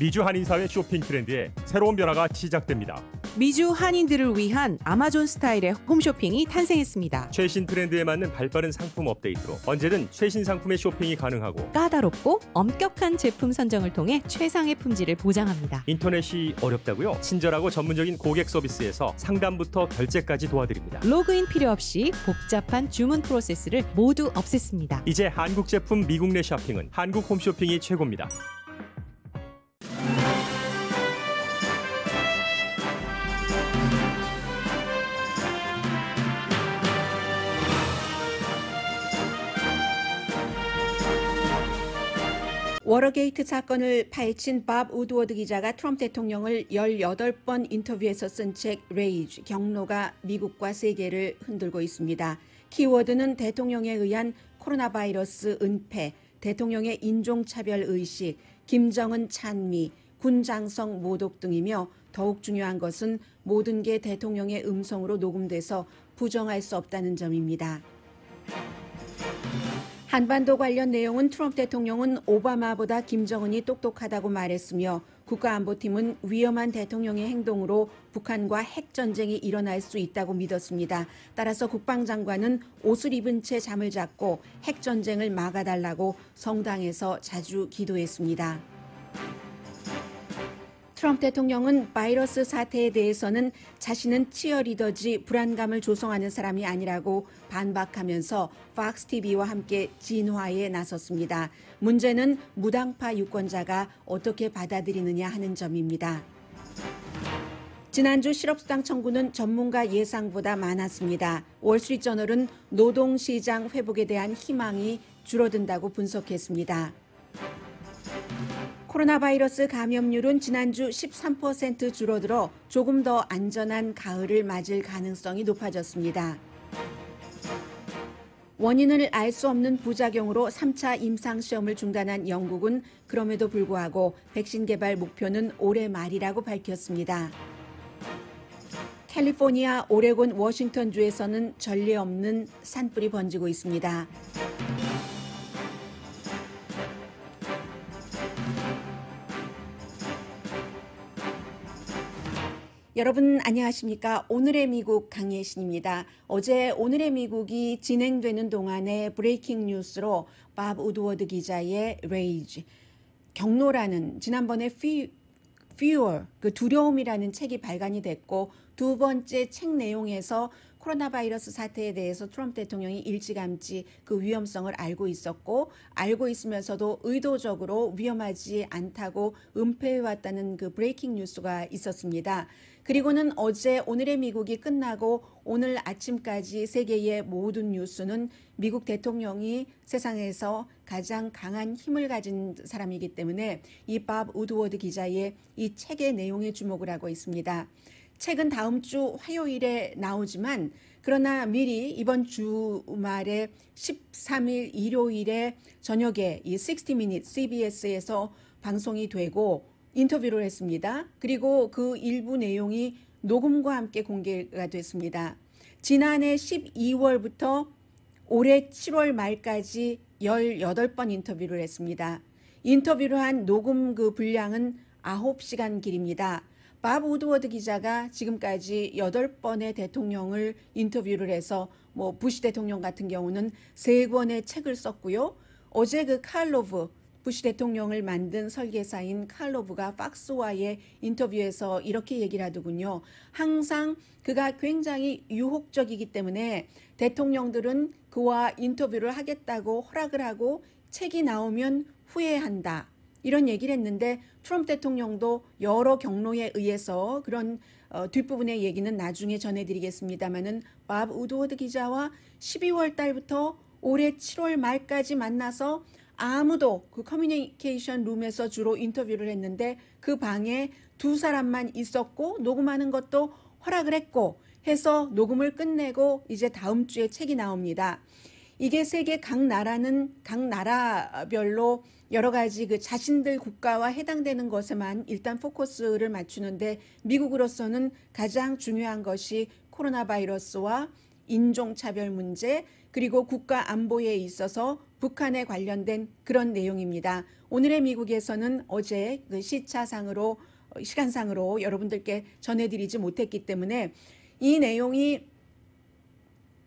미주 한인사회 쇼핑 트렌드에 새로운 변화가 시작됩니다. 미주 한인들을 위한 아마존 스타일의 홈쇼핑이 탄생했습니다. 최신 트렌드에 맞는 발빠른 상품 업데이트로 언제든 최신 상품의 쇼핑이 가능하고 까다롭고 엄격한 제품 선정을 통해 최상의 품질을 보장합니다. 인터넷이 어렵다고요? 친절하고 전문적인 고객 서비스에서 상담부터 결제까지 도와드립니다. 로그인 필요 없이 복잡한 주문 프로세스를 모두 없앴습니다. 이제 한국 제품 미국 내 쇼핑은 한국 홈쇼핑이 최고입니다. 워러게이트 사건을 파헤친 밥 우드워드 기자가 트럼프 대통령을 18번 인터뷰에서 쓴 책레이지 경로가 미국과 세계를 흔들고 있습니다. 키워드는 대통령에 의한 코로나 바이러스 은폐, 대통령의 인종차별 의식, 김정은 찬미, 군장성 모독 등이며 더욱 중요한 것은 모든 게 대통령의 음성으로 녹음돼서 부정할 수 없다는 점입니다. 한반도 관련 내용은 트럼프 대통령은 오바마보다 김정은이 똑똑하다고 말했으며 국가안보팀은 위험한 대통령의 행동으로 북한과 핵전쟁이 일어날 수 있다고 믿었습니다. 따라서 국방장관은 옷을 입은 채 잠을 잤고 핵전쟁을 막아달라고 성당에서 자주 기도했습니다. 트럼프 대통령은 바이러스 사태에 대해서는 자신은 치어리더지 불안감을 조성하는 사람이 아니라고 반박하면서 팍스 TV와 함께 진화에 나섰습니다. 문제는 무당파 유권자가 어떻게 받아들이느냐 하는 점입니다. 지난주 실업수당 청구는 전문가 예상보다 많았습니다. 월스트리트저널은 노동시장 회복에 대한 희망이 줄어든다고 분석했습니다. 코로나 바이러스 감염률은 지난주 13% 줄어들어 조금 더 안전한 가을을 맞을 가능성이 높아졌습니다. 원인을 알 수 없는 부작용으로 3차 임상시험을 중단한 영국은 그럼에도 불구하고 백신 개발 목표는 올해 말이라고 밝혔습니다. 캘리포니아, 오레곤, 워싱턴주에서는 전례 없는 산불이 번지고 있습니다. 여러분 안녕하십니까? 오늘의 미국 강예신입니다. 어제 오늘의 미국이 진행되는 동안에 브레이킹 뉴스로 밥 우드워드 기자의 레이지 경로라는 지난번에 피 fear 그 두려움이라는 책이 발간이 됐고 두 번째 책 내용에서 코로나 바이러스 사태에 대해서 트럼프 대통령이 일찌감치 그 위험성을 알고 있었고 알고 있으면서도 의도적으로 위험하지 않다고 은폐해 왔다는 그 브레이킹 뉴스가 있었습니다. 그리고는 어제 오늘의 미국이 끝나고 오늘 아침까지 세계의 모든 뉴스는 미국 대통령이 세상에서 가장 강한 힘을 가진 사람이기 때문에 이 밥 우드워드 기자의 이 책의 내용에 주목을 하고 있습니다. 책은 다음 주 화요일에 나오지만 그러나 미리 이번 주말에 13일 일요일에 저녁에 이 60minute CBS에서 방송이 되고 인터뷰를 했습니다. 그리고 그 일부 내용이 녹음과 함께 공개가 됐습니다. 지난해 12월부터 올해 7월 말까지 18번 인터뷰를 했습니다. 인터뷰를 한 녹음 그 분량은 9시간 길입니다. 밥 우드워드 기자가 지금까지 8번의 대통령을 인터뷰를 해서 뭐 부시 대통령 같은 경우는 3권의 책을 썼고요. 어제 그 칼로브 부시 대통령을 만든 설계사인 칼로브가 팍스와의 인터뷰에서 이렇게 얘기를 하더군요. 항상 그가 굉장히 유혹적이기 때문에 대통령들은 그와 인터뷰를 하겠다고 허락을 하고 책이 나오면 후회한다. 이런 얘기를 했는데 트럼프 대통령도 여러 경로에 의해서 그런 어, 뒷부분의 얘기는 나중에 전해드리겠습니다만은 밥 우드워드 기자와 12월 달부터 올해 7월 말까지 만나서 아무도 그 커뮤니케이션 룸에서 주로 인터뷰를 했는데 그 방에 두 사람만 있었고 녹음하는 것도 허락을 했고 해서 녹음을 끝내고 이제 다음 주에 책이 나옵니다. 이게 세계 각 나라는 각 나라별로 여러 가지 그 자신들 국가와 해당되는 것에만 일단 포커스를 맞추는데 미국으로서는 가장 중요한 것이 코로나 바이러스와 인종차별 문제 그리고 국가 안보에 있어서 북한에 관련된 그런 내용입니다. 오늘의 미국에서는 어제 그 시차상으로 시간상으로 여러분들께 전해드리지 못했기 때문에 이 내용이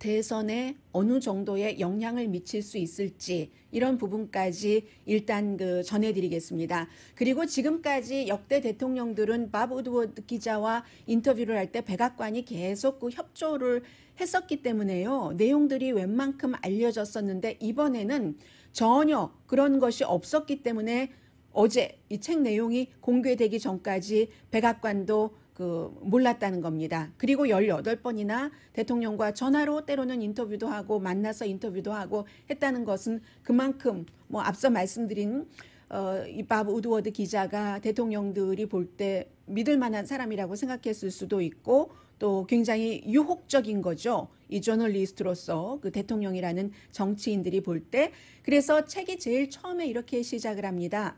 대선에 어느 정도의 영향을 미칠 수 있을지 이런 부분까지 일단 그 전해드리겠습니다. 그리고 지금까지 역대 대통령들은 밥 우드워드 기자와 인터뷰를 할 때 백악관이 계속 그 협조를 했었기 때문에요. 내용들이 웬만큼 알려졌었는데 이번에는 전혀 그런 것이 없었기 때문에 어제 이 책 내용이 공개되기 전까지 백악관도 그 몰랐다는 겁니다. 그리고 18번이나 대통령과 전화로 때로는 인터뷰도 하고 만나서 인터뷰도 하고 했다는 것은 그만큼 뭐 앞서 말씀드린 어, 이밥 우드워드 기자가 대통령들이 볼 때 믿을 만한 사람이라고 생각했을 수도 있고 또 굉장히 유혹적인 거죠. 이 저널리스트로서 그 대통령이라는 정치인들이 볼 때. 그래서 책이 제일 처음에 이렇게 시작을 합니다.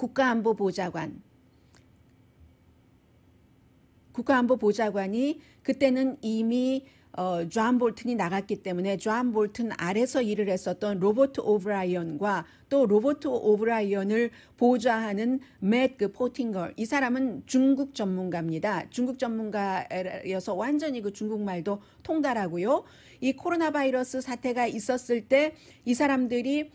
국가안보보좌관 국가안보보좌관이 그때는 이미 어, 존 볼튼이 나갔기 때문에 존 볼튼 아래서 일을 했었던 로버트 오브라이언과 또 로버트 오브라이언을 보좌하는 맷그 포팅걸 이 사람은 중국 전문가입니다. 중국 전문가여서 완전히 그 중국말도 통달하고요. 이 코로나 바이러스 사태가 있었을 때 이 사람들이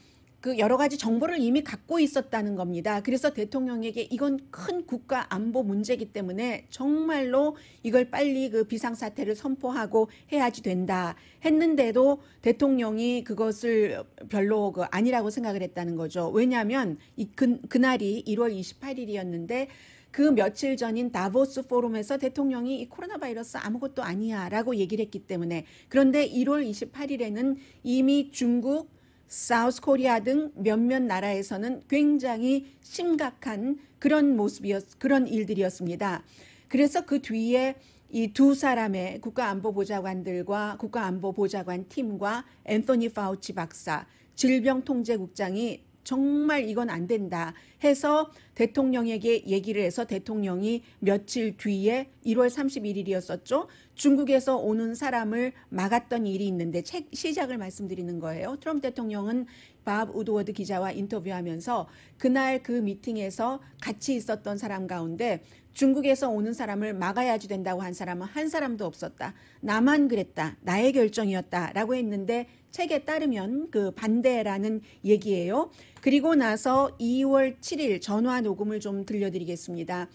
그 여러 가지 정보를 이미 갖고 있었다는 겁니다. 그래서 대통령에게 이건 큰 국가 안보 문제이기 때문에 정말로 이걸 빨리 그 비상사태를 선포하고 해야지 된다 했는데도 대통령이 그것을 별로 그 아니라고 생각을 했다는 거죠. 왜냐하면 이 그, 그날이 1월 28일이었는데 그 며칠 전인 다보스 포럼에서 대통령이 이 코로나 바이러스 아무것도 아니야 라고 얘기를 했기 때문에 그런데 1월 28일에는 이미 중국, 사우스 코리아 등 몇몇 나라에서는 굉장히 심각한 그런 모습이었 그런 일들이었습니다. 그래서 그 뒤에 이 두 사람의 국가안보보좌관들과 국가안보보좌관 팀과 앤서니 파우치 박사, 질병통제국장이 정말 이건 안 된다 해서 대통령에게 얘기를 해서 대통령이 며칠 뒤에 1월 31일이었었죠. 중국에서 오는 사람을 막았던 일이 있는데 책 시작을 말씀드리는 거예요. 트럼프 대통령은 밥 우드워드 기자와 인터뷰하면서 그날 그 미팅에서 같이 있었던 사람 가운데 중국에서 오는 사람을 막아야지 된다고 한 사람은 한 사람도 없었다. 나만 그랬다. 나의 결정이었다. 라고 했는데 책에 따르면 그 반대라는 얘기예요. 그리고 나서 2월 7일 전화 녹음을 좀 들려드리겠습니다.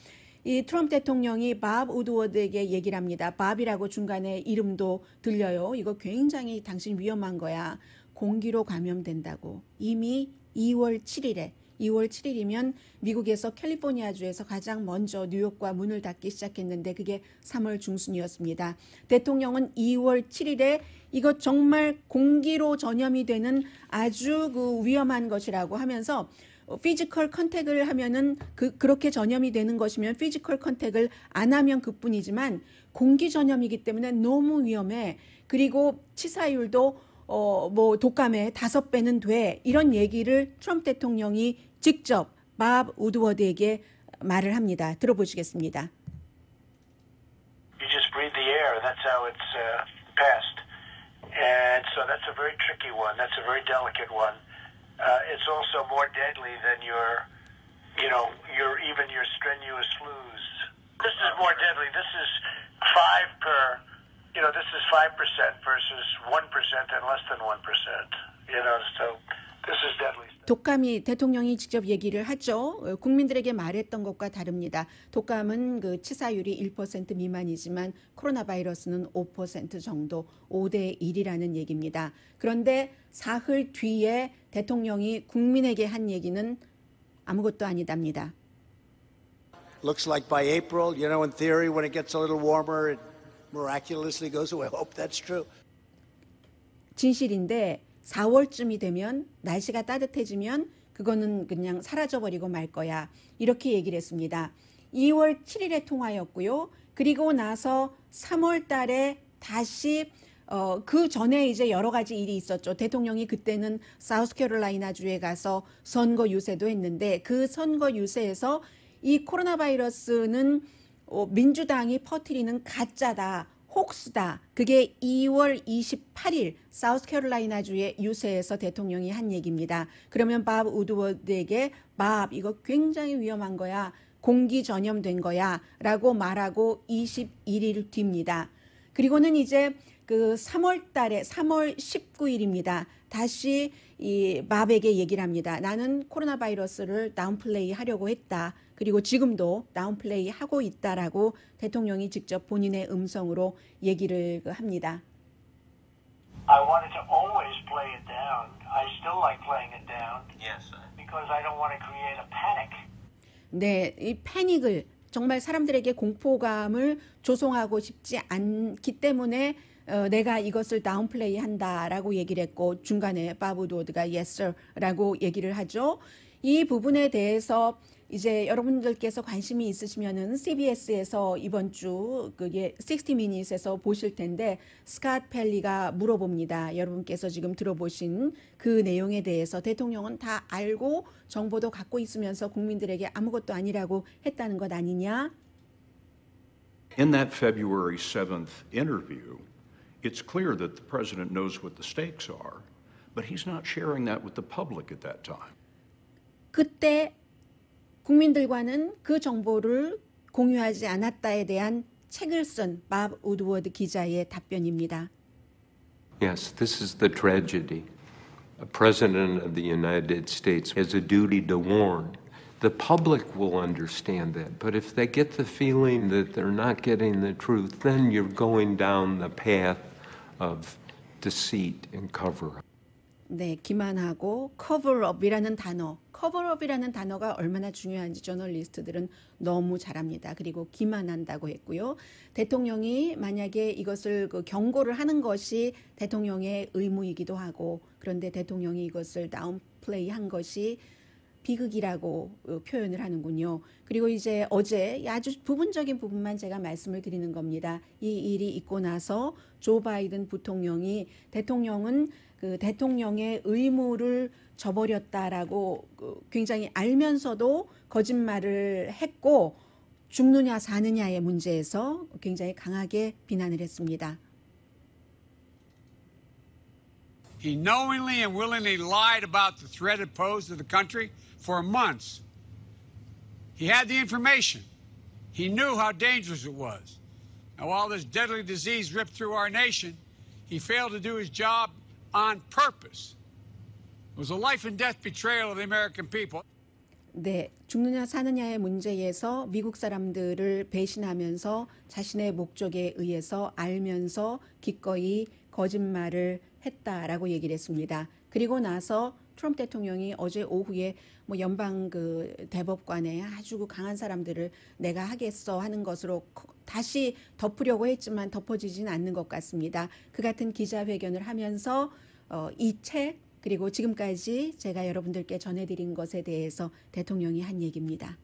이 트럼프 대통령이 밥 우드워드에게 얘기를 합니다. 밥이라고 중간에 이름도 들려요. 이거 굉장히 당신 위험한 거야. 공기로 감염된다고. 이미 2월 7일에 2월 7일이면 미국에서 캘리포니아주에서 가장 먼저 뉴욕과 문을 닫기 시작했는데 그게 3월 중순이었습니다. 대통령은 2월 7일에 이거 정말 공기로 전염이 되는 아주 그 위험한 것이라고 하면서 피지컬 컨택을 하면은 그, 그렇게 전염이 되는 것이면 피지컬 컨택을 안 하면 그뿐이지만 공기 전염이기 때문에 너무 위험해. 그리고 치사율도 어, 뭐독감에 다섯 배는 돼. 이런 얘기를 트럼프 대통령이 직접 밥 우드워드에게 말을 합니다. 들어보시겠습니다. You just breathe the air. That's how it's uh, passed. And so that's a very tricky one. That's a very delicate one. Uh, it's also more deadly than your, you know, your even your strenuous flus. This is more deadly. This is five per, you know, this is five percent versus one percent and less than one percent. You know, so. 독감이 대통령이 직접 얘기를 하죠. 어, 국민들에게 말했던 것과 다릅니다. 독감은 그 치사율이 1% 미만이지만 코로나 바이러스는 5% 정도 5대 1이라는 얘기입니다. 그런데 사흘 뒤에 대통령이 국민에게 한 얘기는 아무것도 아니답니다. Looks like by April, you know, in theory, when it gets a little warmer, it miraculously goes away. Hope that's true. 진실인데 4월쯤이 되면 날씨가 따뜻해지면 그거는 그냥 사라져버리고 말 거야. 이렇게 얘기를 했습니다. 2월 7일에 통화였고요. 그리고 나서 3월 달에 다시 어, 그 전에 이제 여러 가지 일이 있었죠. 대통령이 그때는 사우스캐롤라이나주에 가서 선거 유세도 했는데 그 선거 유세에서 이 코로나 바이러스는 어, 민주당이 퍼트리는 가짜다. 혹수다. 그게 2월 28일 사우스캐롤라이나주의 유세에서 대통령이 한 얘기입니다. 그러면 밥 우드워드에게 밥 이거 굉장히 위험한 거야. 공기 전염된 거야. 라고 말하고 21일 뒤입니다. 그리고는 이제 그 3월 달에 3월 19일입니다. 다시 이 마백에 얘기를 합니다. 나는 코로나 바이러스를 다운플레이 하려고 했다. 그리고 지금도 다운플레이 하고 있다라고 대통령이 직접 본인의 음성으로 얘기를 그 합니다. I wanted to always play it down. I still like playing it down. Yes. Because I don't want to create a panic. 네, 이 패닉을 정말 사람들에게 공포감을 조성하고 싶지 않기 때문에 어, 내가 이것을 다운플레이 한다라고 얘기를 했고 중간에 바브도드가 yes sir라고 얘기를 하죠. 이 부분에 대해서 이제 여러분들께서 관심이 있으시면은 CBS에서 이번 주그 예, 60 Minutes에서 보실 텐데 스캇 펠리가 물어봅니다. 여러분께서 지금 들어보신 그 내용에 대해서 대통령은 다 알고 정보도 갖고 있으면서 국민들에게 아무것도 아니라고 했다는 것 아니냐? In that February 7th interview it's clear that the president knows what the stakes are, but he's not sharing that with the public at that time. 그때 국민들과는 그 정보를 공유하지 않았다에 대한 책을 우드워드 기자의 답변입니다. Yes, this is the tragedy. A president of the United States has a duty to warn. The public will understand that, but if they get the feeling that they're not getting the truth, then you're going down the path of deceit and cover up. 네, 기만하고 coverup이라는 단어, coverup이라는 단어가 얼마나 중요한지 저널리스트들은 너무 잘합니다. 그리고 기만한다고 했고요. 대통령이 만약에 이것을 그 경고를 하는 것이 대통령의 의무이기도 하고, 그런데 대통령이 이것을 다운플레이한 것이 비극이라고 어, 표현을 하는군요. 그리고 이제 어제 아주 부분적인 부분만 제가 말씀을 드리는 겁니다. 이 일이 있고 나서 조 바이든 부통령이 대통령은 그 대통령의 의무를 저버렸다라고 그 굉장히 알면서도 거짓말을 했고 죽느냐 사느냐의 문제에서 굉장히 강하게 비난을 했습니다. He knowingly and willingly lied about the threat posed to the country for months. He had the information. He knew how dangerous it was. Now, while this deadly disease ripped through our nation, he failed to do his job on purpose. It was a life and death betrayal of the American people. 네, 죽느냐 사느냐의 문제에서 미국 사람들을 배신하면서 자신의 목적에 의해서 알면서 기꺼이 거짓말을 했다라고 얘기를 했습니다. 그리고 나서 트럼프 대통령이 어제 오후에 뭐 연방 그 대법관에 아주 그 강한 사람들을 내가 하겠어 하는 것으로 다시 덮으려고 했지만 덮어지진 않는 것 같습니다. 그 같은 기자회견을 하면서 어, 이책 그리고 지금까지 제가 여러분들께 전해드린 것에 대해서 대통령이 한 얘기입니다.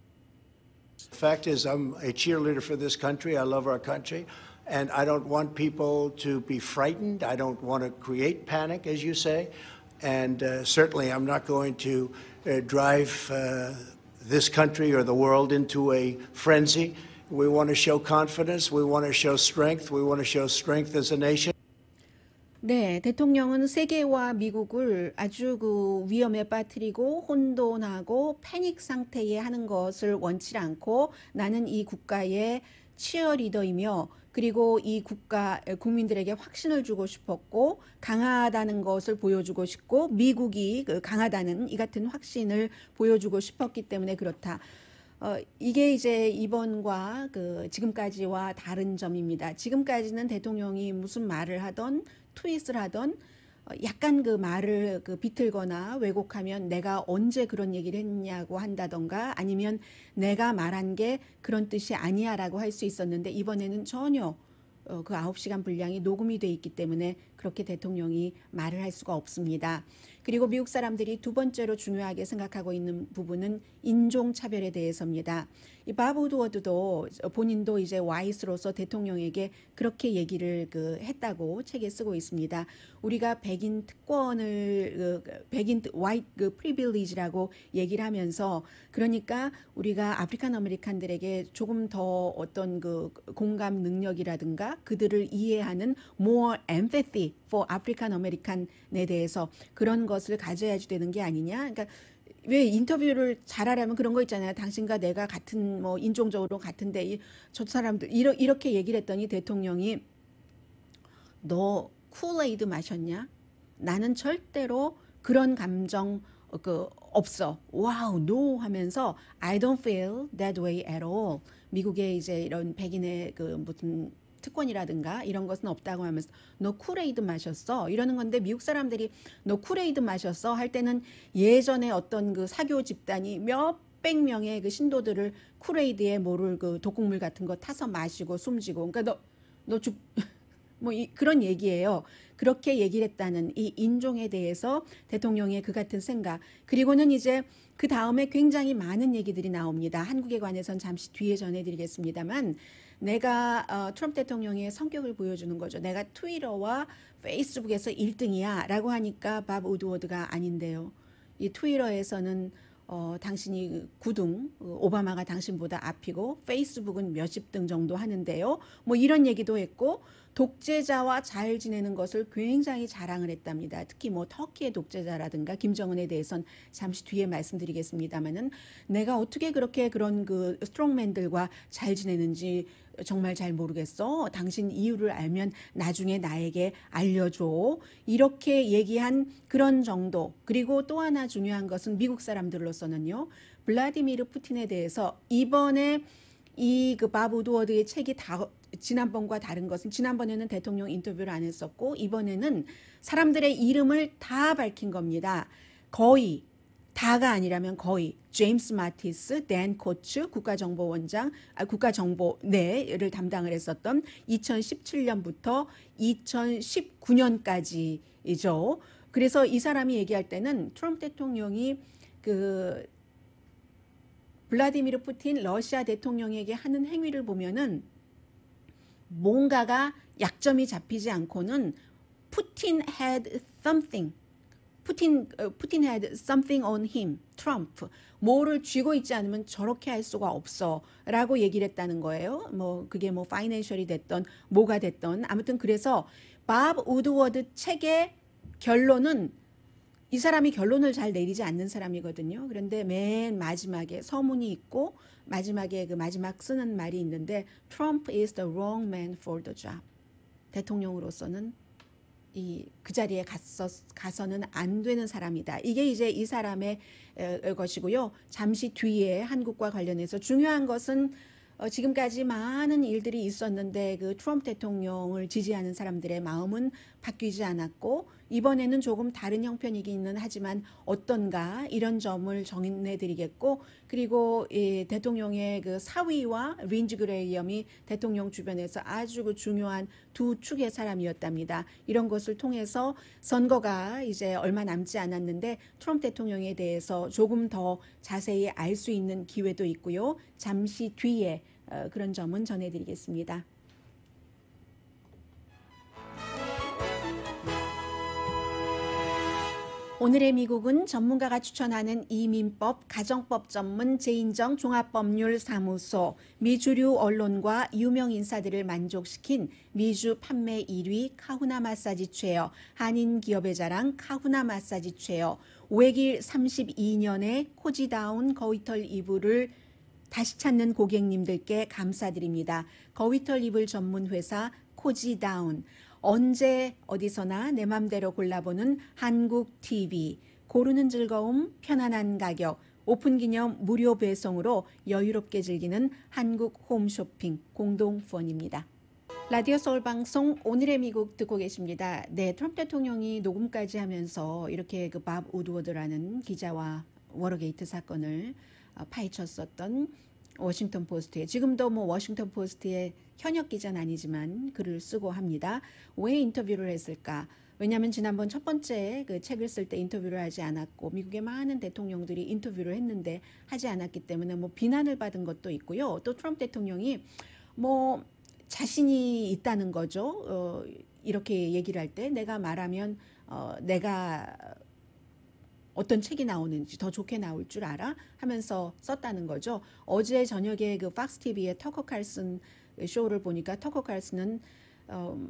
Fact is, I'm a cheerleader for this country. I love our country. And I don't want people to be frightened. I don't want to create panic, as you say. And uh, certainly, I'm not going to uh, drive uh, this country or the world into a frenzy. We want to show confidence. We want to show strength. We want to show strength as a nation. 네, 대통령은 세계와 미국을 아주 그 위험에 빠뜨리고 혼돈하고 패닉 상태에 하는 것을 원치 않고 나는 이 국가의 치어리더이며 그리고 이 국가 국민들에게 확신을 주고 싶었고 강하다는 것을 보여주고 싶고 미국이 그 강하다는 이 같은 확신을 보여주고 싶었기 때문에 그렇다. 어, 이게 이제 이번과 그 지금까지와 다른 점입니다. 지금까지는 대통령이 무슨 말을 하던 트윗을 하던 어, 약간 그 말을 그 비틀거나 왜곡하면 내가 언제 그런 얘기를 했냐고 한다던가 아니면 내가 말한 게 그런 뜻이 아니야라고 할 수 있었는데 이번에는 전혀 어, 그 9시간 분량이 녹음이 돼 있기 때문에 그렇게 대통령이 말을 할 수가 없습니다. 그리고 미국 사람들이 두 번째로 중요하게 생각하고 있는 부분은 인종차별에 대해서입니다. 이바보드워드도 본인도 이제 와이스로서 대통령에게 그렇게 얘기를 그 했다고 책에 쓰고 있습니다. 우리가 백인 특권을 그 백인 와이트 그 프리빌리지라고 얘기를 하면서 그러니까 우리가 아프리칸 아메리칸들에게 조금 더 어떤 그 공감 능력이라든가 그들을 이해하는 more empathy for 아프리칸 아메리칸에 대해서 그런 것을 가져야지 되는 게 아니냐. 그러니까 왜 인터뷰를 잘하려면 그런 거 있잖아요. 당신과 내가 같은 뭐 인종적으로 같은데 이, 저 사람들 이러, 이렇게 얘기를 했더니 대통령이 너 쿨레이드 마셨냐? 나는 절대로 그런 감정 어, 그 없어. 와우, no 하면서 I don't feel that way at all. 미국의 이제 이런 백인의 그 무슨 특권이라든가 이런 것은 없다고 하면서 너 쿠레이드 마셨어 이러는 건데 미국 사람들이 너 쿠레이드 마셨어 할 때는 예전에 어떤 그 사교 집단이 몇백 명의 그 신도들을 쿠레이드에 모를 그 독극물 같은 거 타서 마시고 숨지고 그러니까 너너죽 뭐 이, 그런 얘기예요. 그렇게 얘기를 했다는 이 인종에 대해서 대통령의 그 같은 생각 그리고는 이제 그 다음에 굉장히 많은 얘기들이 나옵니다. 한국에 관해선 잠시 뒤에 전해드리겠습니다만 내가 어, 트럼프 대통령의 성격을 보여주는 거죠. 내가 트위터와 페이스북에서 1등이야 라고 하니까 밥 우드워드가 아닌데요. 이 트위터에서는 어, 당신이 9등, 그 그 오바마가 당신보다 앞이고 페이스북은 몇십 등 정도 하는데요. 뭐 이런 얘기도 했고 독재자와 잘 지내는 것을 굉장히 자랑을 했답니다. 특히 뭐 터키의 독재자라든가 김정은에 대해선 잠시 뒤에 말씀드리겠습니다만은 내가 어떻게 그렇게 그런 그 스트롱맨들과 잘 지내는지 정말 잘 모르겠어. 당신 이유를 알면 나중에 나에게 알려줘. 이렇게 얘기한 그런 정도. 그리고 또 하나 중요한 것은 미국 사람들로서는요. 블라디미르 푸틴에 대해서 이번에 이 그바보드워드의 책이 다 지난번과 다른 것은 지난번에는 대통령 인터뷰를 안 했었고 이번에는 사람들의 이름을 다 밝힌 겁니다. 거의 다가 아니라면 거의 제임스 마티스, 댄 코츠 국가정보원장, 아, 국가정보내를 네, 담당을 했었던 2017년부터 2019년까지이죠. 그래서 이 사람이 얘기할 때는 트럼프 대통령이 그 블라디미르 푸틴 러시아 대통령에게 하는 행위를 보면은 뭔가가 약점이 잡히지 않고는 푸틴 had something 푸틴 푸틴 어, had something on him. 트럼프 뭐를 쥐고 있지 않으면 저렇게 할 수가 없어라고 얘기를 했다는 거예요. 뭐 그게 뭐 파이낸셜이 됐던 뭐가 됐던 아무튼 그래서 밥 우드워드 책의 결론은 이 사람이 결론을 잘 내리지 않는 사람이거든요. 그런데 맨 마지막에 서문이 있고 마지막에 그 마지막 쓰는 말이 있는데 t r u is the wrong man for the job. 대통령으로서는 이그 자리에 갔어 가서는 안 되는 사람이다. 이게 이제 이 사람의 에, 것이고요. 잠시 뒤에 한국과 관련해서 중요한 것은 어, 지금까지 많은 일들이 있었는데 그 트럼프 대통령을 지지하는 사람들의 마음은 바뀌지 않았고 이번에는 조금 다른 형편이기는 하지만 어떤가 이런 점을 정해드리겠고 그리고 이 대통령의 그 사위와 린지 그레이엄이 대통령 주변에서 아주 그 중요한 두 축의 사람이었답니다. 이런 것을 통해서 선거가 이제 얼마 남지 않았는데 트럼프 대통령에 대해서 조금 더 자세히 알 수 있는 기회도 있고요. 잠시 뒤에 어, 그런 점은 전해드리겠습니다. 오늘의 미국은 전문가가 추천하는 이민법, 가정법 전문 제인정 종합법률사무소, 미주류 언론과 유명 인사들을 만족시킨 미주 판매 1위 카후나 마사지 체어, 한인 기업의 자랑 카후나 마사지 체어, 오해길 32년의 코지다운 거위털 이불을 다시 찾는 고객님들께 감사드립니다. 거위털 이불 전문 회사 코지다운. 언제 어디서나 내 맘대로 골라보는 한국 TV 고르는 즐거움 편안한 가격 오픈 기념 무료 배송으로 여유롭게 즐기는 한국 홈쇼핑 공동 후원입니다. 라디오 서울 방송 오늘의 미국 듣고 계십니다. 네, 트럼프 대통령이 녹음까지 하면서 이렇게 그 밥 우드워드라는 기자와 워러게이트 사건을 어, 파헤쳤었던 워싱턴 포스트에 지금도 뭐 워싱턴 포스트에 현역 기자는 아니지만 글을 쓰고 합니다. 왜 인터뷰를 했을까? 왜냐하면 지난번 첫 번째 그 책을 쓸 때 인터뷰를 하지 않았고 미국의 많은 대통령들이 인터뷰를 했는데 하지 않았기 때문에 뭐 비난을 받은 것도 있고요. 또 트럼프 대통령이 뭐 자신이 있다는 거죠. 어, 이렇게 얘기를 할 때 내가 말하면 어, 내가 어떤 책이 나오는지 더 좋게 나올 줄 알아 하면서 썼다는 거죠. 어제 저녁에 그 팍스 TV의 터커 칼슨 쇼를 보니까 터커 칼스는 어,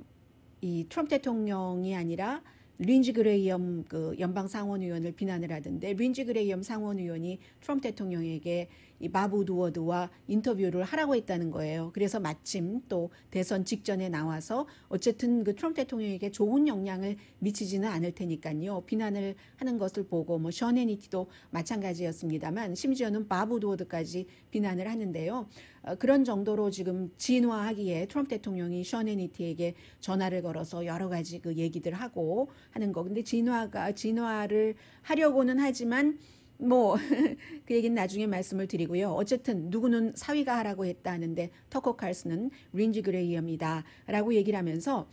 이 트럼프 대통령이 아니라 린지 그레이엄 그 연방 상원 의원을 비난을 하던데 린지 그레이엄 상원 의원이 트럼프 대통령에게 이 바보 두워드와 인터뷰를 하라고 했다는 거예요. 그래서 마침 또 대선 직전에 나와서 어쨌든 그 트럼프 대통령에게 좋은 영향을 미치지는 않을 테니까요. 비난을 하는 것을 보고 뭐션앤이티도 마찬가지였습니다만 심지어는 바보 두워드까지 비난을 하는데요. 어, 그런 정도로 지금 진화하기에 트럼프 대통령이 션앤이티에게 전화를 걸어서 여러 가지 그 얘기들 하고 하는 거. 근데 진화가 진화를 하려고는 하지만 뭐그 얘기는 나중에 말씀을 드리고요. 어쨌든 누구는 사위가 하라고 했다 하는데 터커 칼스는 린지 그레이엄이다라고 얘기를 하면서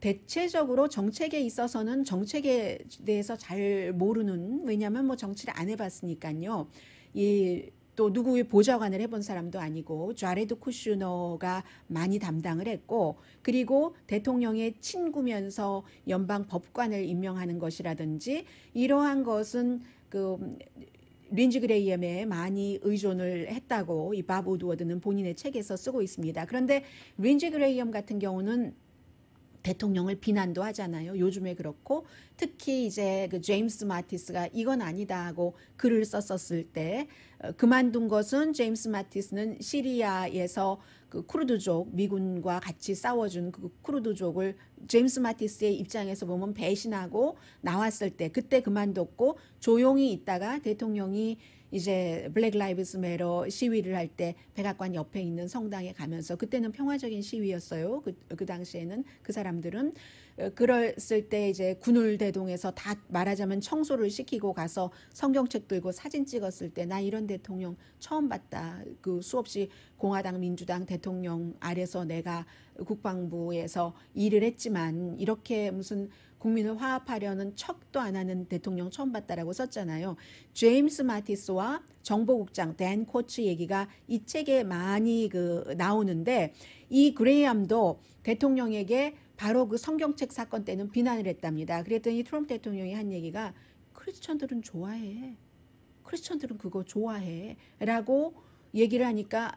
대체적으로 정책에 있어서는 정책에 대해서 잘 모르는 왜냐면뭐 정치를 안 해봤으니까요. 이 또 누구의 보좌관을 해본 사람도 아니고 좌레드 쿠슈너가 많이 담당을 했고 그리고 대통령의 친구면서 연방 법관을 임명하는 것이라든지 이러한 것은 그 린지 그레이엄에 많이 의존을 했다고 이밥 우드워드는 본인의 책에서 쓰고 있습니다. 그런데 린지 그레이엄 같은 경우는 대통령을 비난도 하잖아요. 요즘에 그렇고 특히 이제 그 제임스 마티스가 이건 아니다 하고 글을 썼었을 때 어, 그만둔 것은 제임스 마티스는 시리아에서 그 쿠르드족 미군과 같이 싸워준 그 쿠르드족을 제임스 마티스의 입장에서 보면 배신하고 나왔을 때 그때 그만뒀고 조용히 있다가 대통령이 이제 블랙 라이브스 메러 시위를 할 때 백악관 옆에 있는 성당에 가면서 그때는 평화적인 시위였어요. 그, 그 당시에는 그 사람들은 어, 그랬을 때 이제 군을대동에서다 말하자면 청소를 시키고 가서 성경책 들고 사진 찍었을 때 나 이런 대통령 처음 봤다. 그 수없이 공화당 민주당 대통령 아래서 내가 국방부에서 일을 했지만 이렇게 무슨 국민을 화합하려는 척도 안 하는 대통령 처음 봤다라고 썼잖아요. 제임스 마티스와 정보국장 댄 코츠 얘기가 이 책에 많이 그 나오는데 이그레이암도 대통령에게 바로 그 성경책 사건 때는 비난을 했답니다. 그랬더니 트럼프 대통령이 한 얘기가 크리스천들은 좋아해. 크리스천들은 그거 좋아해. 라고 얘기를 하니까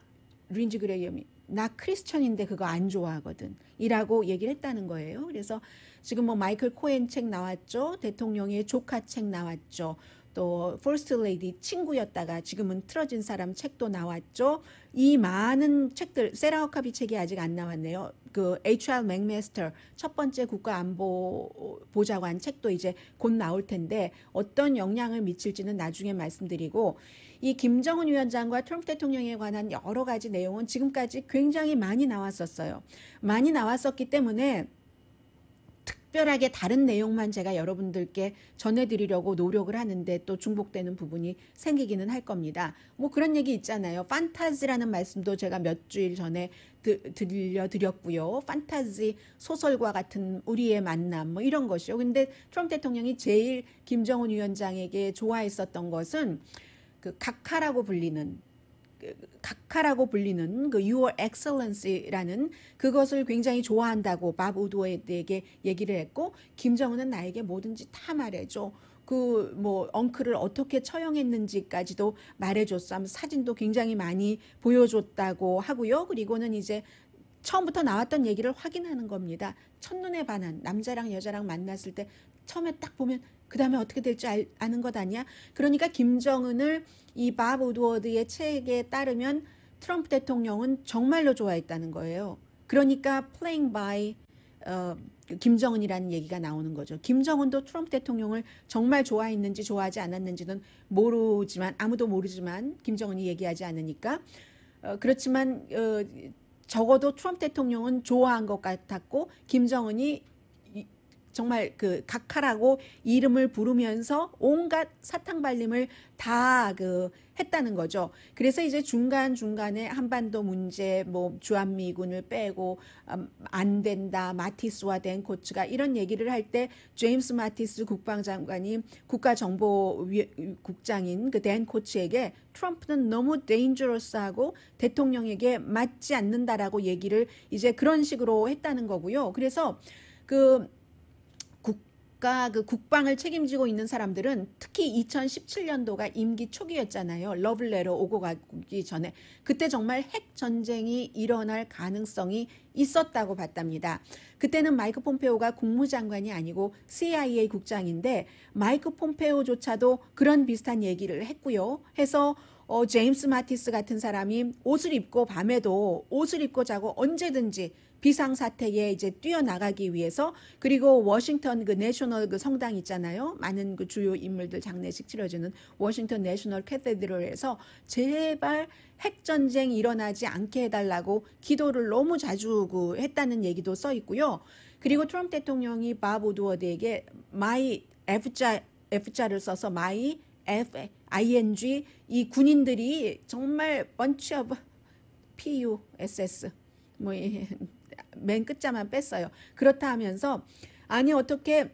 린지 그레이엄이 나 크리스천인데 그거 안 좋아하거든. 이라고 얘기를 했다는 거예요. 그래서 지금 뭐 마이클 코엔 책 나왔죠. 대통령의 조카 책 나왔죠. 또 퍼스트 레이디 친구였다가 지금은 틀어진 사람 책도 나왔죠. 이 많은 책들 세라 허카비 책이 아직 안 나왔네요. 그 HR 맥메스터 첫 번째 국가안보 보좌관 책도 이제 곧 나올 텐데 어떤 영향을 미칠지는 나중에 말씀드리고 이 김정은 위원장과 트럼프 대통령에 관한 여러 가지 내용은 지금까지 굉장히 많이 나왔었어요. 많이 나왔었기 때문에 특별하게 다른 내용만 제가 여러분들께 전해드리려고 노력을 하는데 또 중복되는 부분이 생기기는 할 겁니다. 뭐 그런 얘기 있잖아요. 판타지라는 말씀도 제가 몇 주일 전에 드, 들려드렸고요. 판타지 소설과 같은 우리의 만남 뭐 이런 것이요. 근데 트럼프 대통령이 제일 김정은 위원장에게 좋아했었던 것은 그 각하라고 불리는 각하라고 불리는 그 Your Excellency라는 그것을 굉장히 좋아한다고 밥 우드웨드에게 얘기를 했고 김정은은 나에게 뭐든지 다 말해줘. 그뭐 엉클을 어떻게 처형했는지까지도 말해줬어. 하면서 사진도 굉장히 많이 보여줬다고 하고요. 그리고는 이제 처음부터 나왔던 얘기를 확인하는 겁니다. 첫눈에 반한 남자랑 여자랑 만났을 때 처음에 딱 보면 그 다음에 어떻게 될지 알, 아는 것 아니야? 그러니까 김정은을 이밥 오드워드의 책에 따르면 트럼프 대통령은 정말로 좋아했다는 거예요. 그러니까 playing by 어, 그 김정은이라는 얘기가 나오는 거죠. 김정은도 트럼프 대통령을 정말 좋아했는지 좋아하지 않았는지는 모르지만 아무도 모르지만 김정은이 얘기하지 않으니까 어, 그렇지만 어, 적어도 트럼프 대통령은 좋아한 것 같았고 김정은이 정말 그 각하라고 이름을 부르면서 온갖 사탕 발림을 다 그 했다는 거죠. 그래서 이제 중간 중간에 한반도 문제, 뭐 주한미군을 빼고 음, 안 된다, 마티스와 된 코츠가 이런 얘기를 할 때 제임스 마티스 국방장관이 국가정보국장인 그 댄 코츠에게 트럼프는 너무 데인저러스하고 대통령에게 맞지 않는다라고 얘기를 이제 그런 식으로 했다는 거고요. 그래서 그 국가 그 국방을 책임지고 있는 사람들은 특히 2017년도가 임기 초기였잖아요. 러블레로 오고 가기 전에 그때 정말 핵 전쟁이 일어날 가능성이 있었다고 봤답니다. 그때는 마이크 폼페오가 국무장관이 아니고 CIA 국장인데 마이크 폼페오조차도 그런 비슷한 얘기를 했고요. 해서 어, 제임스 마티스 같은 사람이 옷을 입고 밤에도 옷을 입고 자고 언제든지 비상 사태에 이제 뛰어나가기 위해서 그리고 워싱턴 그 내셔널 그 성당 있잖아요. 많은 그 주요 인물들 장례식 치러지는 워싱턴 내셔널 캐테드럴에서 제발 핵 전쟁 일어나지 않게 해달라고 기도를 너무 자주 그 했다는 얘기도 써 있고요. 그리고 트럼프 대통령이 바보드워드에게 마이 F자 F자를 써서 마이 F ing 이 군인들이 정말 bunch of PUSS 뭐맨 끝자만 뺐어요. 그렇다 하면서 아니 어떻게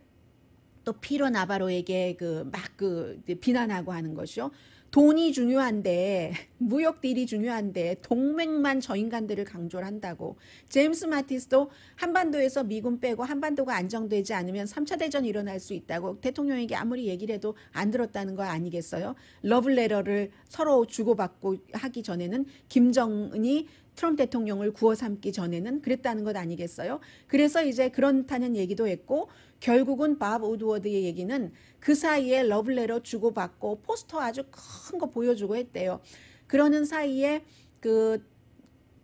또 피로 나바로에게 그 막그 그 비난하고 하는 것이요. 돈이 중요한데 무역 딜이 중요한데 동맹만 저 인간들을 강조를 한다고 제임스 마티스도 한반도에서 미군 빼고 한반도가 안정되지 않으면 3차 대전이 일어날 수 있다고 대통령에게 아무리 얘기를 해도 안 들었다는 거 아니겠어요? 러블레러를 서로 주고받고 하기 전에는 김정은이 트럼프 대통령을 구워 삼기 전에는 그랬다는 것 아니겠어요? 그래서 이제 그렇다는 얘기도 했고 결국은 밥 우드워드의 얘기는 그 사이에 러블레로 주고받고 포스터 아주 큰 거 보여주고 했대요. 그러는 사이에 그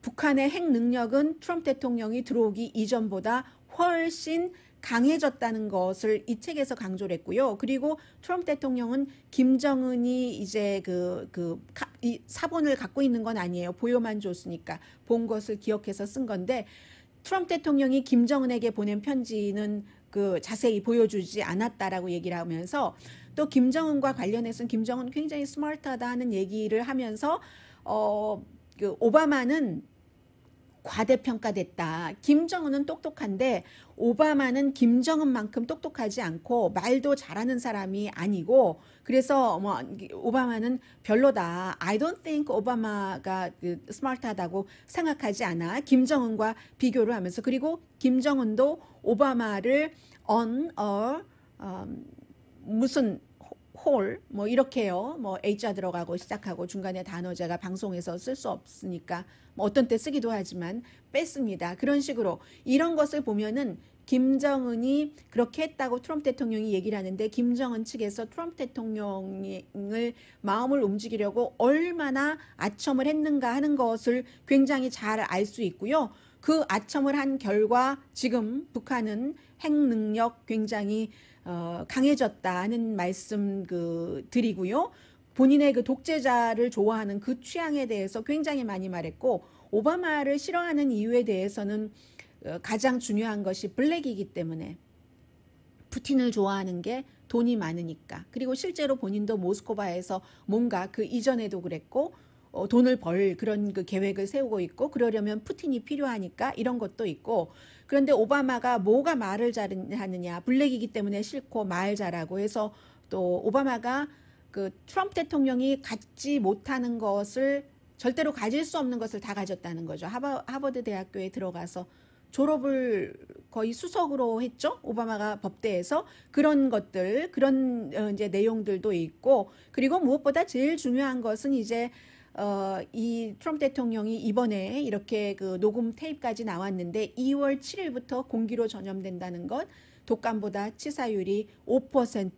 북한의 핵 능력은 트럼프 대통령이 들어오기 이전보다 훨씬 강해졌다는 것을 이 책에서 강조를 했고요. 그리고 트럼프 대통령은 김정은이 이제 그, 그, 이 사본을 갖고 있는 건 아니에요. 보여만 줬으니까. 본 것을 기억해서 쓴 건데 트럼프 대통령이 김정은에게 보낸 편지는 그 자세히 보여주지 않았다라고 얘기를 하면서 또 김정은과 관련해서는 김정은 굉장히 스마트하다는 얘기를 하면서 어, 그 오바마는 과대평가됐다. 김정은은 똑똑한데 오바마는 김정은만큼 똑똑하지 않고 말도 잘하는 사람이 아니고 그래서 뭐 오바마는 별로다. I don't think 오바마가 그 스마트하다고 생각하지 않아. 김정은과 비교를 하면서 그리고 김정은도 오바마를 on o um, 무슨 홀, 뭐 이렇게요. 뭐 H자 들어가고 시작하고 중간에 단어제가 방송에서 쓸 수 없으니까 뭐 어떤 때 쓰기도 하지만 뺐습니다. 그런 식으로 이런 것을 보면은 김정은이 그렇게 했다고 트럼프 대통령이 얘기를 하는데 김정은 측에서 트럼프 대통령을 마음을 움직이려고 얼마나 아첨을 했는가 하는 것을 굉장히 잘 알 수 있고요. 그 아첨을 한 결과 지금 북한은 핵 능력 굉장히 어, 강해졌다 하는 말씀 그 드리고요. 본인의 그 독재자를 좋아하는 그 취향에 대해서 굉장히 많이 말했고 오바마를 싫어하는 이유에 대해서는 어, 가장 중요한 것이 블랙이기 때문에 푸틴을 좋아하는 게 돈이 많으니까 그리고 실제로 본인도 모스코바에서 뭔가 그 이전에도 그랬고 어, 돈을 벌 그런 그 계획을 세우고 있고 그러려면 푸틴이 필요하니까 이런 것도 있고 그런데 오바마가 뭐가 말을 잘하느냐 블랙이기 때문에 싫고 말 잘하고 해서 또 오바마가 그 트럼프 대통령이 갖지 못하는 것을 절대로 가질 수 없는 것을 다 가졌다는 거죠. 하버, 하버드 대학교에 들어가서 졸업을 거의 수석으로 했죠. 오바마가 법대에서 그런 것들, 그런 어, 이제 내용들도 있고 그리고 무엇보다 제일 중요한 것은 이제 어, 이 트럼프 대통령이 이번에 이렇게 그 녹음 테이프까지 나왔는데 2월 7일부터 공기로 전염된다는 것 독감보다 치사율이 5%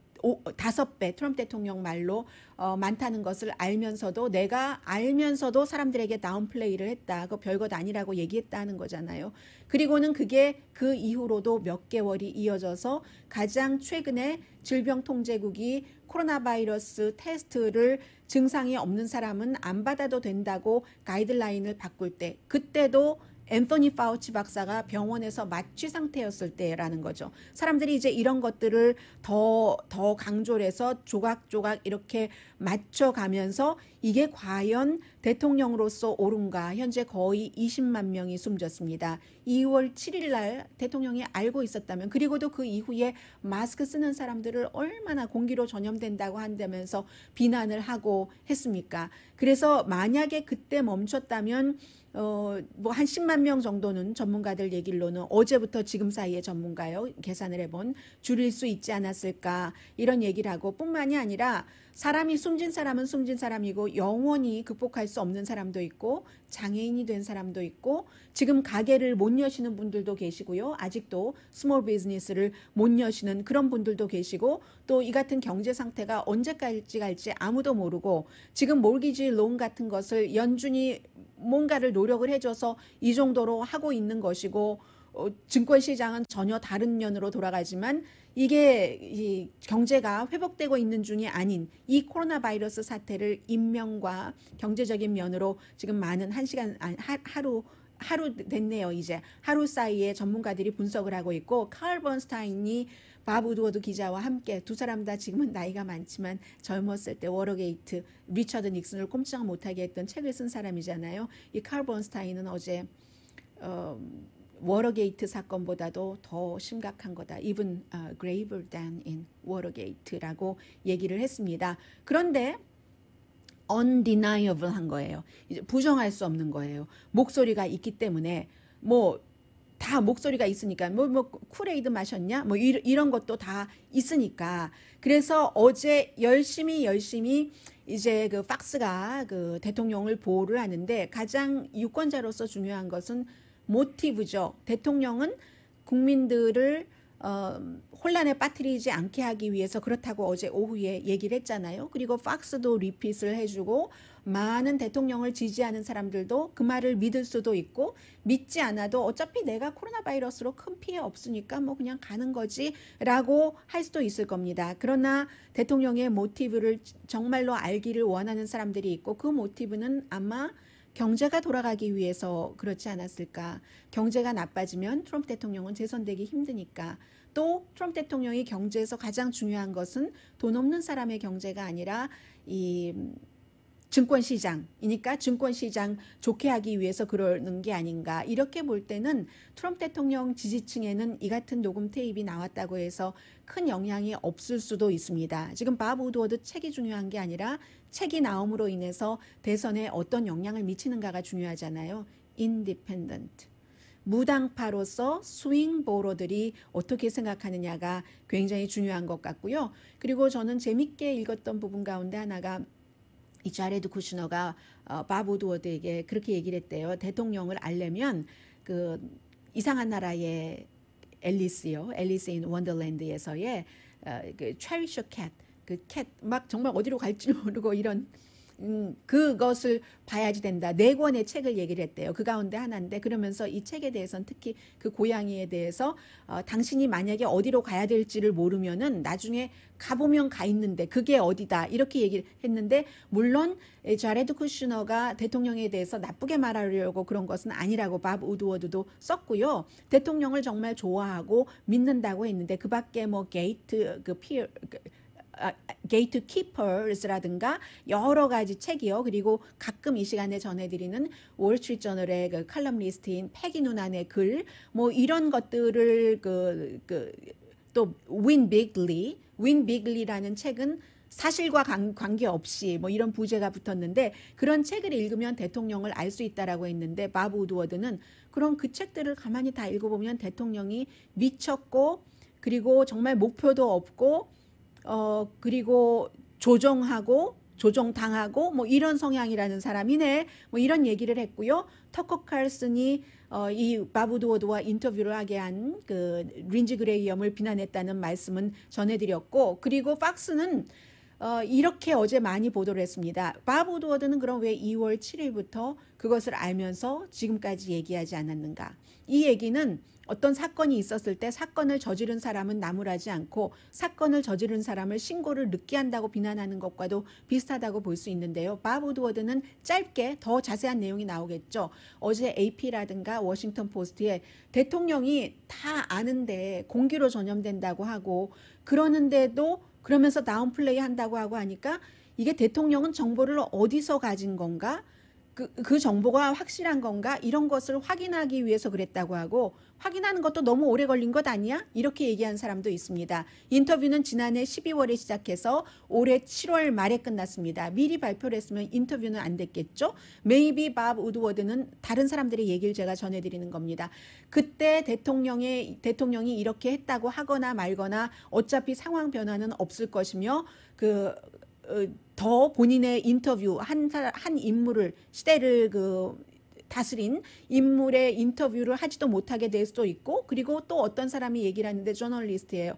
다섯 배 트럼프 대통령 말로 어, 많다는 것을 알면서도 내가 알면서도 사람들에게 다운플레이를 했다. 그 별것 아니라고 얘기했다는 거잖아요. 그리고는 그게 그 이후로도 몇 개월이 이어져서 가장 최근에 질병통제국이 코로나 바이러스 테스트를 증상이 없는 사람은 안 받아도 된다고 가이드라인을 바꿀 때 그때도 앤토니 파우치 박사가 병원에서 마취 상태였을 때라는 거죠. 사람들이 이제 이런 것들을 더, 더 강조를 해서 조각조각 이렇게 맞춰가면서 이게 과연 대통령으로서 옳은가 현재 거의 20만 명이 숨졌습니다. 2월 7일 날 대통령이 알고 있었다면 그리고도 그 이후에 마스크 쓰는 사람들을 얼마나 공기로 전염된다고 한다면서 비난을 하고 했습니까? 그래서 만약에 그때 멈췄다면 어, 뭐한 10만 명 정도는 전문가들 얘기로는 어제부터 지금 사이에 전문가요 계산을 해본 줄일 수 있지 않았을까 이런 얘기를 하고 뿐만이 아니라 사람이 숨진 사람은 숨진 사람이고 영원히 극복할 수 없는 사람도 있고 장애인이 된 사람도 있고 지금 가게를 못 여시는 분들도 계시고요. 아직도 스몰 비즈니스를 못 여시는 그런 분들도 계시고 또 이 같은 경제 상태가 언제까지 갈지 아무도 모르고 지금 몰기지 론 같은 것을 연준이 뭔가를 노력을 해줘서 이 정도로 하고 있는 것이고 어, 증권 시장은 전혀 다른 면으로 돌아가지만 이게 이 경제가 회복되고 있는 중이 아닌 이 코로나 바이러스 사태를 인명과 경제적인 면으로 지금 많은 한 시간 하, 하루 하루 됐네요 이제 하루 사이에 전문가들이 분석을 하고 있고 칼 번스타인이 바 우드워드 기자와 함께 두 사람 다 지금은 나이가 많지만 젊었을 때 워러게이트 리처드 닉슨을 꼼짝 못하게 했던 책을 쓴 사람이잖아요 이 칼 번스타인은 어제 어, 워러게이트 사건보다도 더 심각한 거다. even uh, graver than in 워러게이트라고 얘기를 했습니다. 그런데 undeniable 한 거예요. 이제 부정할 수 없는 거예요. 목소리가 있기 때문에 뭐 다 목소리가 있으니까 뭐뭐 뭐 쿨에이드 마셨냐? 뭐 이, 이런 것도 다 있으니까. 그래서 어제 열심히 열심히 이제 그 팍스가 그 대통령을 보호를 하는데 가장 유권자로서 중요한 것은 모티브죠. 대통령은 국민들을 어, 혼란에 빠뜨리지 않게 하기 위해서 그렇다고 어제 오후에 얘기를 했잖아요. 그리고 팍스도 리핏을 해주고 많은 대통령을 지지하는 사람들도 그 말을 믿을 수도 있고 믿지 않아도 어차피 내가 코로나 바이러스로 큰 피해 없으니까 뭐 그냥 가는 거지라고 할 수도 있을 겁니다. 그러나 대통령의 모티브를 정말로 알기를 원하는 사람들이 있고 그 모티브는 아마 경제가 돌아가기 위해서 그렇지 않았을까? 경제가 나빠지면 트럼프 대통령은 재선되기 힘드니까. 또 트럼프 대통령이 경제에서 가장 중요한 것은 돈 없는 사람의 경제가 아니라 이 증권시장이니까 증권시장 좋게 하기 위해서 그러는 게 아닌가 이렇게 볼 때는 트럼프 대통령 지지층에는 이 같은 녹음 테이프 나왔다고 해서 큰 영향이 없을 수도 있습니다. 지금 바브 우드워드 책이 중요한 게 아니라 책이 나옴으로 인해서 대선에 어떤 영향을 미치는가가 중요하잖아요. 인디펜던트. 무당파로서 스윙 보로들이 어떻게 생각하느냐가 굉장히 중요한 것 같고요. 그리고 저는 재밌게 읽었던 부분 가운데 하나가 이자레드 쿠슈너가 어, 바보드워드에게 그렇게 얘기를 했대요. 대통령을 알려면 그 이상한 나라의 앨리스요. 앨리스 인 원더랜드에서의 어, 그 체리셔 캣. 그 캣 막 정말 어디로 갈지 모르고 이런 음, 그것을 봐야지 된다. 네 권의 책을 얘기를 했대요. 그 가운데 하나인데 그러면서 이 책에 대해서는 특히 그 고양이에 대해서 어, 당신이 만약에 어디로 가야 될지를 모르면은 나중에 가보면 가 있는데 그게 어디다 이렇게 얘기를 했는데 물론 자레드 쿠슈너가 대통령에 대해서 나쁘게 말하려고 그런 것은 아니라고 밥 우드워드도 썼고요. 대통령을 정말 좋아하고 믿는다고 했는데 그밖에 뭐 게이트 그 피어 그, 아, 게이트 키퍼스라든가 여러 가지 책이요. 그리고 가끔 이 시간에 전해드리는 월스트리트저널의 그 칼럼 리스트인 패기 누난의 글, 뭐 이런 것들을 그, 그, 또 윈 빅리, 윈 빅리라는 책은 사실과 관계없이 뭐 이런 부제가 붙었는데 그런 책을 읽으면 대통령을 알 수 있다라고 했는데 바브 우드워드는 그럼 그 책들을 가만히 다 읽어보면 대통령이 미쳤고 그리고 정말 목표도 없고 어 그리고 조정하고 조정당하고 뭐 이런 성향이라는 사람이네 뭐 이런 얘기를 했고요. 터커 칼슨이 어, 이 바부드워드와 인터뷰를 하게 한 그 린지 그레이엄을 비난했다는 말씀은 전해드렸고 그리고 팍스는 어, 이렇게 어제 많이 보도를 했습니다. 바보드워드는 그럼 왜 2월 7일부터 그것을 알면서 지금까지 얘기하지 않았는가? 이 얘기는 어떤 사건이 있었을 때 사건을 저지른 사람은 나무라지 않고 사건을 저지른 사람을 신고를 늦게 한다고 비난하는 것과도 비슷하다고 볼 수 있는데요. 바보드워드는 짧게 더 자세한 내용이 나오겠죠. 어제 AP라든가 워싱턴 포스트에 대통령이 다 아는데 공기로 전염된다고 하고 그러는데도 그러면서 다운플레이 한다고 하고 하니까 이게 대통령은 정보를 어디서 가진 건가? 그, 그 정보가 확실한 건가? 이런 것을 확인하기 위해서 그랬다고 하고 확인하는 것도 너무 오래 걸린 것 아니야? 이렇게 얘기한 사람도 있습니다. 인터뷰는 지난해 12월에 시작해서 올해 7월 말에 끝났습니다. 미리 발표를 했으면 인터뷰는 안 됐겠죠? 메이비 밥 우드워드는 다른 사람들의 얘기를 제가 전해드리는 겁니다. 그때 대통령의, 대통령이 이렇게 했다고 하거나 말거나 어차피 상황 변화는 없을 것이며 그, 어, 더 본인의 인터뷰 한, 한 인물을 시대를 그 다스린 인물의 인터뷰를 하지도 못하게 될 수도 있고 그리고 또 어떤 사람이 얘기를 하는데 저널리스트예요.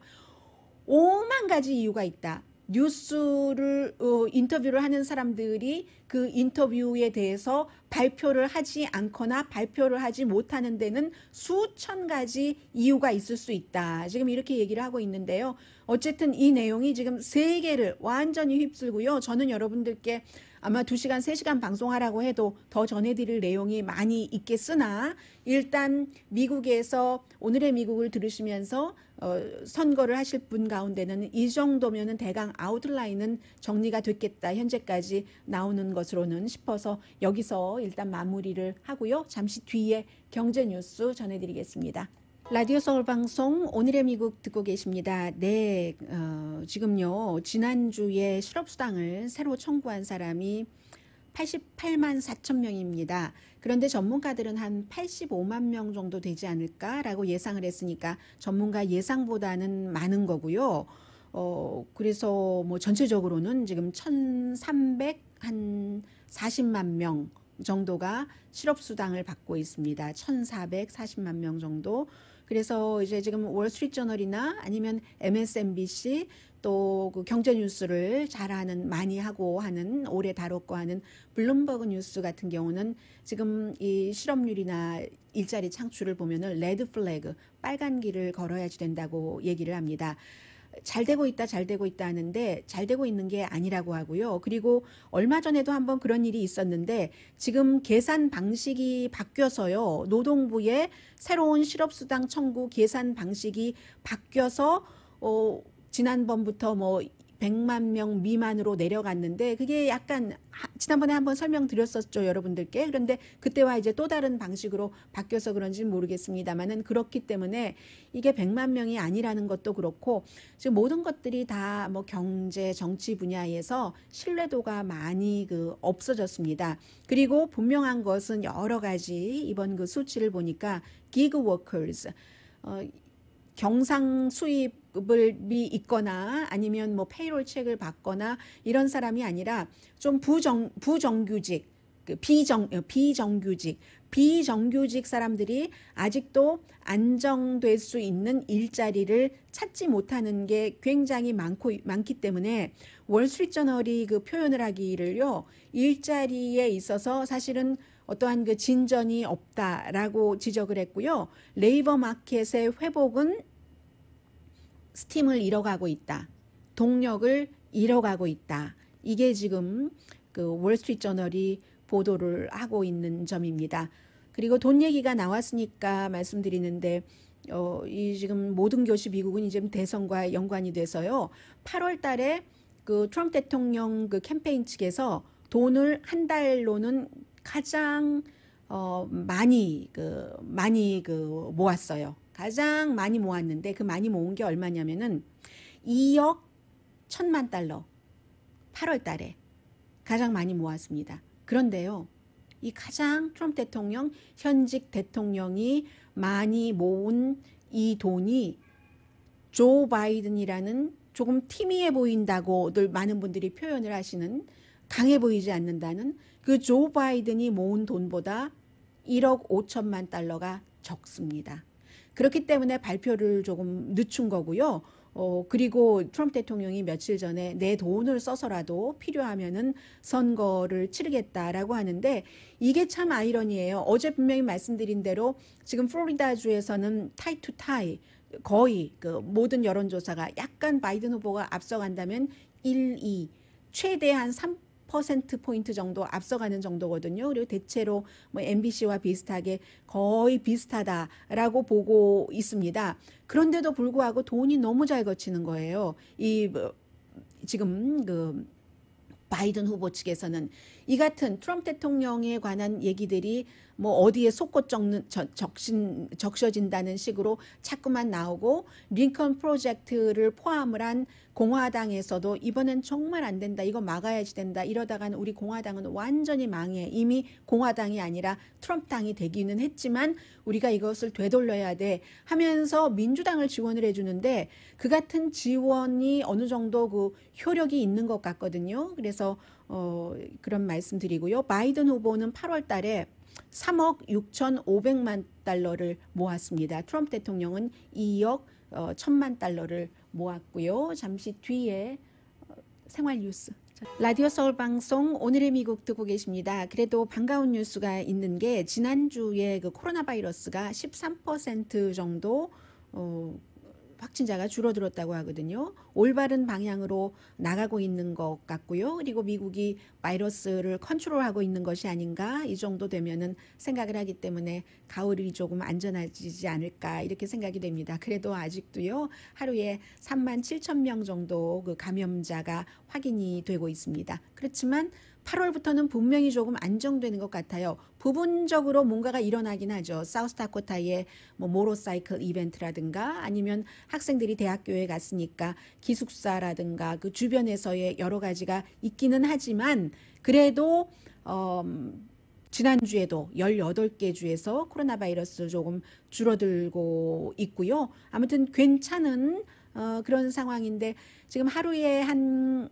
5만 가지 이유가 있다. 뉴스를 어, 인터뷰를 하는 사람들이 그 인터뷰에 대해서 발표를 하지 않거나 발표를 하지 못하는 데는 수천 가지 이유가 있을 수 있다. 지금 이렇게 얘기를 하고 있는데요. 어쨌든 이 내용이 지금 세계를 완전히 휩쓸고요. 저는 여러분들께 아마 2시간, 3시간 방송하라고 해도 더 전해드릴 내용이 많이 있겠으나 일단 미국에서 오늘의 미국을 들으시면서 어, 선거를 하실 분 가운데는 이 정도면은 대강 아웃라인은 정리가 됐겠다 현재까지 나오는 것으로는 싶어서 여기서 일단 마무리를 하고요 잠시 뒤에 경제 뉴스 전해드리겠습니다. 라디오 서울 방송 오늘의 미국 듣고 계십니다. 네, 어, 지금요 지난주에 실업수당을 새로 청구한 사람이 88만 4천 명입니다. 그런데 전문가들은 한 85만 명 정도 되지 않을까라고 예상을 했으니까 전문가 예상보다는 많은 거고요. 어, 그래서 뭐 전체적으로는 지금 1,300한 40만 명 정도가 실업수당을 받고 있습니다. 1,440만 명 정도. 그래서 이제 지금 월스트리트 저널이나 아니면 MSNBC 또 그 경제 뉴스를 잘하는 많이 하고 하는 오래 다뤘고 하는 블룸버그 뉴스 같은 경우는 지금 이 실업률이나 일자리 창출을 보면은 레드 플래그 빨간 길을 걸어야지 된다고 얘기를 합니다. 잘 되고 있다, 잘 되고 있다 하는데 잘 되고 있는 게 아니라고 하고요. 그리고 얼마 전에도 한번 그런 일이 있었는데 지금 계산 방식이 바뀌어서요. 노동부의 새로운 실업수당 청구 계산 방식이 바뀌어서 어, 지난번부터 뭐 백만명 미만으로 내려갔는데 그게 약간 지난번에 한번 설명드렸었죠 여러분들께 그런데 그때와 이제 또 다른 방식으로 바뀌어서 그런지는 모르겠습니다만은 그렇기 때문에 이게 백만 명이 아니라는 것도 그렇고 지금 모든 것들이 다 뭐 경제 정치 분야에서 신뢰도가 많이 그 없어졌습니다 그리고 분명한 것은 여러 가지 이번 그 수치를 보니까 기그 워커즈 어, 경상 수입 월급이 있거나 아니면 뭐 페이롤 책을 받거나 이런 사람이 아니라 좀 부정 부정규직 그 비정 어, 비정규직 비정규직 사람들이 아직도 안정될 수 있는 일자리를 찾지 못하는 게 굉장히 많고 많기 때문에 월스트리트저널이 그 표현을 하기를요 일자리에 있어서 사실은 어떠한 그 진전이 없다라고 지적을 했고요 레이버 마켓의 회복은 스팀을 잃어가고 있다. 동력을 잃어가고 있다. 이게 지금 그 월스트리트 저널이 보도를 하고 있는 점입니다. 그리고 돈 얘기가 나왔으니까 말씀드리는데 어, 이 지금 모든 교시 미국은 이제 대선과 연관이 돼서요. 8월 달에 그 트럼프 대통령 그 캠페인 측에서 돈을 한 달로는 가장 어, 많이 그 많이 그 모았어요. 가장 많이 모았는데 그 많이 모은 게 얼마냐면은 2억 1 천만 달러 8월 달에 가장 많이 모았습니다. 그런데요. 이 가장 트럼프 대통령 현직 대통령이 많이 모은 이 돈이 조 바이든이라는 조금 티미해 보인다고들 많은 분들이 표현을 하시는 강해 보이지 않는다는 그 조 바이든이 모은 돈보다 1억 5천만 달러가 적습니다. 그렇기 때문에 발표를 조금 늦춘 거고요. 어, 그리고 트럼프 대통령이 며칠 전에 내 돈을 써서라도 필요하면은 선거를 치르겠다라고 하는데 이게 참 아이러니예요. 어제 분명히 말씀드린 대로 지금 플로리다주에서는 타이 투 타이 거의 그 모든 여론조사가 약간 바이든 후보가 앞서간다면 1, 2, 최대한 3 퍼센트 포인트 정도 앞서가는 정도거든요. 그리고 대체로 뭐 MBC와 비슷하게 거의 비슷하다라고 보고 있습니다. 그런데도 불구하고 돈이 너무 잘 거치는 거예요. 이 뭐 지금 그 바이든 후보 측에서는 이 같은 트럼프 대통령에 관한 얘기들이 뭐 어디에 속고 적는 적신 적셔진다는 식으로 자꾸만 나오고 링컨 프로젝트를 포함을 한 공화당에서도 이번엔 정말 안 된다. 이거 막아야지 된다. 이러다가는 우리 공화당은 완전히 망해. 이미 공화당이 아니라 트럼프당이 되기는 했지만 우리가 이것을 되돌려야 돼 하면서 민주당을 지원을 해주는데 그 같은 지원이 어느 정도 그 효력이 있는 것 같거든요. 그래서 어, 그런 말씀 드리고요. 바이든 후보는 8월 달에 3억 6,500만 달러를 모았습니다. 트럼프 대통령은 2억 어, 천만 달러를 모았고요. 잠시 뒤에 어, 생활 뉴스. 라디오 서울 방송 오늘의 미국 듣고 계십니다. 그래도 반가운 뉴스가 있는 게 지난주에 그 코로나 바이러스가 13% 정도 어, 확진자가 줄어들었다고 하거든요. 올바른 방향으로 나가고 있는 것 같고요. 그리고 미국이 바이러스를 컨트롤하고 있는 것이 아닌가 이 정도 되면은 생각을 하기 때문에 가을이 조금 안전해지지 않을까 이렇게 생각이 됩니다. 그래도 아직도요 하루에 3만 7천 명 정도 그 감염자가 확인이 되고 있습니다. 그렇지만 8월부터는 분명히 조금 안정되는 것 같아요. 부분적으로 뭔가가 일어나긴 하죠. 사우스다코타의 뭐 모로사이클 이벤트라든가 아니면 학생들이 대학교에 갔으니까 기숙사라든가 그 주변에서의 여러 가지가 있기는 하지만 그래도 어, 지난주에도 18개 주에서 코로나 바이러스 조금 줄어들고 있고요. 아무튼 괜찮은 어, 그런 상황인데 지금 하루에 한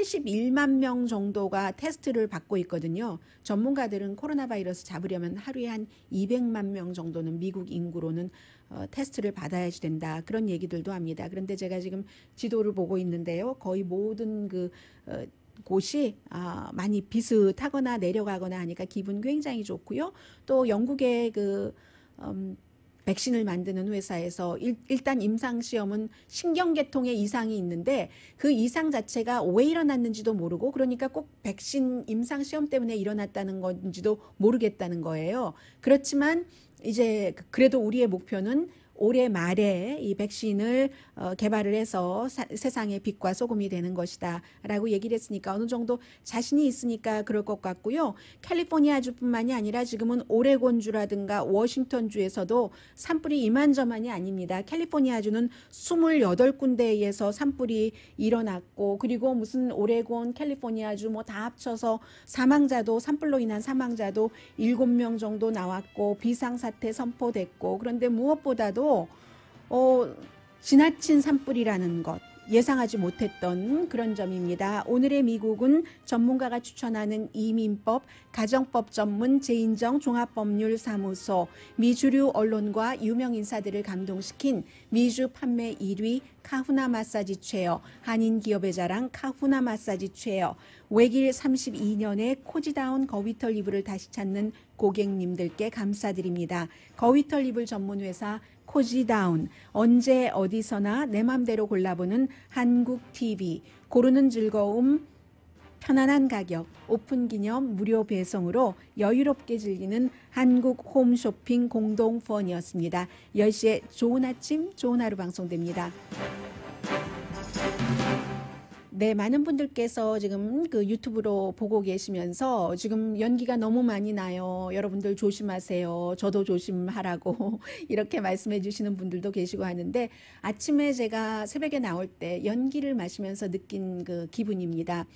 71만 명 정도가 테스트를 받고 있거든요. 전문가들은 코로나 바이러스 잡으려면 하루에 한 200만 명 정도는 미국 인구로는 어, 테스트를 받아야지 된다. 그런 얘기들도 합니다. 그런데 제가 지금 지도를 보고 있는데요. 거의 모든 그 어, 곳이 아, 많이 비슷하거나 내려가거나 하니까 기분 굉장히 좋고요. 또 영국의 그 음, 백신을 만드는 회사에서 일, 단 임상 시험은 신경계통에 이상이 있는데 그 이상 자체가 왜 일어났는지도 모르고 그러니까 꼭 백신 임상 시험 때문에 일어났다는 건지도 모르겠다는 거예요. 그렇지만 이제 그래도 우리의 목표는 올해 말에 이 백신을 어, 개발을 해서 사, 세상의 빛과 소금이 되는 것이다라고 얘기를 했으니까 어느 정도 자신이 있으니까 그럴 것 같고요. 캘리포니아주뿐만이 아니라 지금은 오레곤주라든가 워싱턴주에서도 산불이 이만저만이 아닙니다. 캘리포니아주는 28군데에서 산불이 일어났고 그리고 무슨 오레곤, 캘리포니아주 뭐 다 합쳐서 사망자도 산불로 인한 사망자도 7명 정도 나왔고 비상사태 선포됐고 그런데 무엇보다도 어, 지나친 산불이라는 것 예상하지 못했던 그런 점입니다. 오늘의 미국은 전문가가 추천하는 이민법, 가정법 전문 제인정 종합법률사무소, 미주류 언론과 유명 인사들을 감동시킨 미주 판매 1위 카후나 마사지 체어, 한인 기업의 자랑 카후나 마사지 체어, 외길 32년의 코지다운 거위털 이불을 다시 찾는 고객님들께 감사드립니다. 거위털 이불 전문 회사 코지다운, 언제 어디서나 내 맘대로 골라보는 한국 TV, 고르는 즐거움, 편안한 가격, 오픈 기념 무료 배송으로 여유롭게 즐기는 한국 홈쇼핑 공동 펀이었습니다. 10시에 좋은 아침, 좋은 하루 방송됩니다. 네, 많은 분들께서 지금 그 유튜브로 보고 계시면서 지금 연기가 너무 많이 나요. 여러분들 조심하세요. 저도 조심하라고 이렇게 말씀해 주시는 분들도 계시고 하는데 아침에 제가 새벽에 나올 때 연기를 마시면서 느낀 그 기분입니다.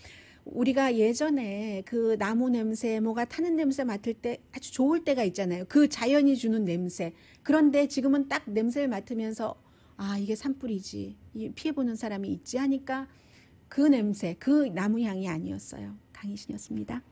우리가 예전에 그 나무 냄새, 뭐가 타는 냄새 맡을 때 아주 좋을 때가 있잖아요. 그 자연이 주는 냄새. 그런데 지금은 딱 냄새를 맡으면서 아, 이게 산불이지. 피해보는 사람이 있지 하니까 그 냄새, 그 나무 향이 아니었어요. 강희신이었습니다.